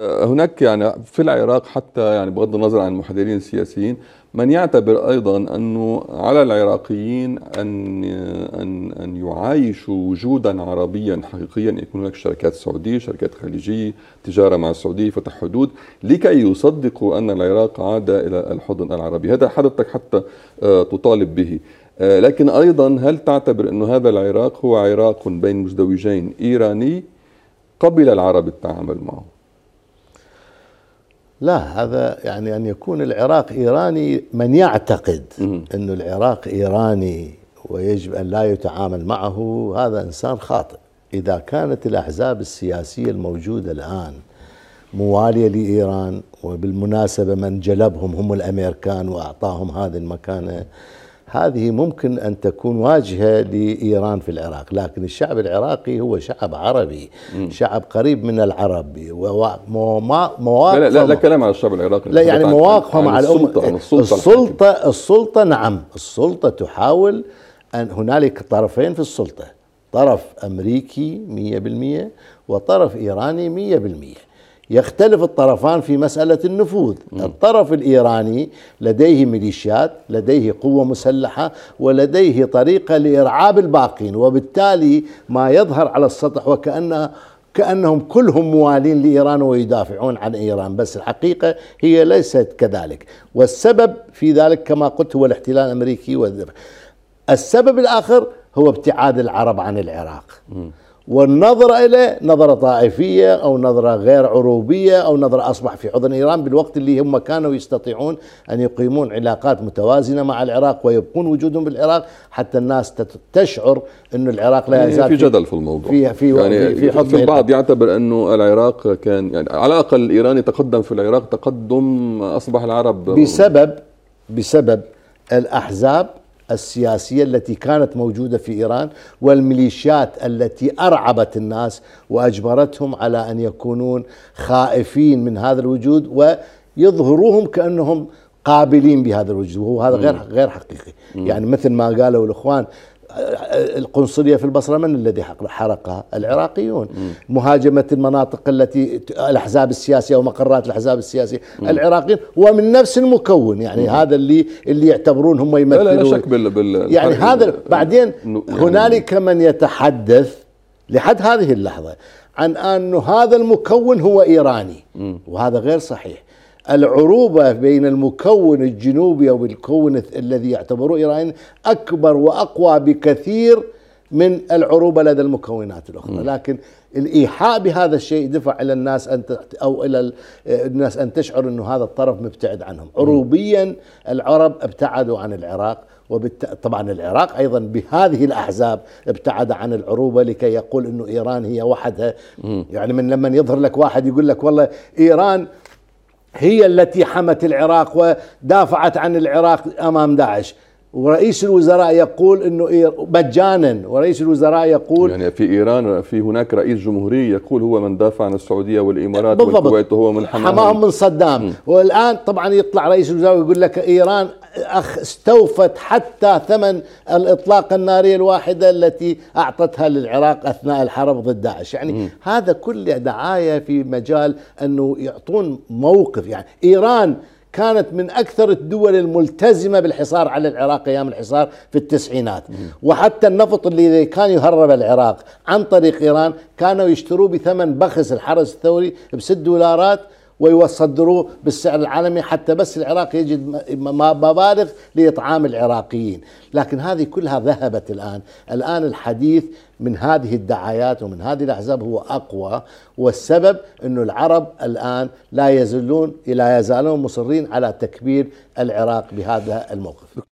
هناك يعني في العراق حتى يعني بغض النظر عن المحللين السياسيين من يعتبر ايضا انه على العراقيين ان ان ان يعايشوا وجودا عربيا حقيقيا يكون هناك شركات سعوديه، شركات خليجيه، تجاره مع السعوديه، فتح حدود لكي يصدقوا ان العراق عاد الى الحضن العربي، هذا حضرتك حتى آه، تطالب به. آه، لكن ايضا هل تعتبر انه هذا العراق هو عراق بين مزدوجين ايراني قبل العرب التعامل معه؟ لا هذا يعني أن يكون العراق إيراني من يعتقد أن العراق إيراني ويجب أن لا يتعامل معه هذا إنسان خاطئ إذا كانت الأحزاب السياسية الموجودة الآن موالية لإيران وبالمناسبة من جلبهم هم الأمريكان وأعطاهم هذه المكانة هذه ممكن أن تكون واجهة لإيران في العراق لكن الشعب العراقي هو شعب عربي م. شعب قريب من العرب ومواقفهم لا, لا, لا كلام على الشعب العراقي لا يعني مواقفهم على الأم... السلطة, السلطة, السلطة, السلطة نعم السلطة تحاول أن هنالك طرفين في السلطة طرف أمريكي 100% وطرف إيراني 100% يختلف الطرفان في مسألة النفوذ الطرف الإيراني لديه ميليشيات لديه قوة مسلحة ولديه طريقة لإرعاب الباقين وبالتالي ما يظهر على السطح وكأنه كأنهم كلهم موالين لإيران ويدافعون عن إيران بس الحقيقة هي ليست كذلك والسبب في ذلك كما قلت هو الاحتلال الأمريكي والذبح السبب الآخر هو ابتعاد العرب عن العراق والنظرة إليه نظرة طائفية أو نظرة غير عروبية أو نظرة أصبح في حضن إيران بالوقت اللي هم كانوا يستطيعون أن يقيمون علاقات متوازنة مع العراق ويبقون وجودهم بالعراق حتى الناس تشعر أن العراق لا يعني يزال يعني في جدل في الموضوع في في يعني في, حضن في البعض يعتبر أنه العراق كان يعني على الأقل الإيراني تقدم في العراق تقدم أصبح العرب بسبب بسبب الأحزاب السياسية التي كانت موجودة في إيران والميليشيات التي أرعبت الناس وأجبرتهم على أن يكونون خائفين من هذا الوجود ويظهروهم كأنهم قابلين بهذا الوجود وهو هذا غير غير حقيقي يعني مثل ما قالوا الإخوان القنصلية في البصرة من الذي حرقها العراقيون مهاجمة المناطق التي الأحزاب السياسية ومقرات الأحزاب السياسية العراقيين ومن نفس المكون يعني هذا اللي اللي يعتبرون هم يمثلون لا لا شك بال بال يعني هذا بعدين يعني هنالك من يتحدث لحد هذه اللحظة عن أن هذا المكون هو إيراني وهذا غير صحيح العروبة بين المكون الجنوبي أو الكون الذي يعتبره إيران أكبر وأقوى بكثير من العروبة لدى المكونات الأخرى م. لكن الإيحاء بهذا الشيء دفع إلى الناس أن أو إلى آه، الناس أن تشعر أنه هذا الطرف مبتعد عنهم عروبيا العرب ابتعدوا عن العراق وبالت... طبعا العراق ايضا بهذه الاحزاب ابتعد عن العروبه لكي يقول انه ايران هي وحدها م. يعني من لما يظهر لك واحد يقول لك والله ايران هي التي حمت العراق ودافعت عن العراق امام داعش ورئيس الوزراء يقول انه مجانا ورئيس الوزراء يقول يعني في ايران في هناك رئيس جمهوري يقول هو من دافع عن السعوديه والامارات بالضبط والكويت وهو من حماهم حماهم من صدام م. والان طبعا يطلع رئيس الوزراء ويقول لك ايران استوفت حتى ثمن الإطلاق النارية الواحدة التي أعطتها للعراق أثناء الحرب ضد داعش يعني م. هذا كله دعاية في مجال أنه يعطون موقف يعني إيران كانت من أكثر الدول الملتزمة بالحصار على العراق أيام الحصار في التسعينات م. وحتى النفط اللي كان يهرب العراق عن طريق إيران كانوا يشتروه بثمن بخس الحرس الثوري بست دولارات ويصدروه بالسعر العالمي حتى بس العراق يجد مبالغ لإطعام العراقيين لكن هذه كلها ذهبت الآن الآن الحديث من هذه الدعايات ومن هذه الأحزاب هو أقوى والسبب أن العرب الآن لا يزلون لا يزالون مصرين على تكبير العراق بهذا الموقف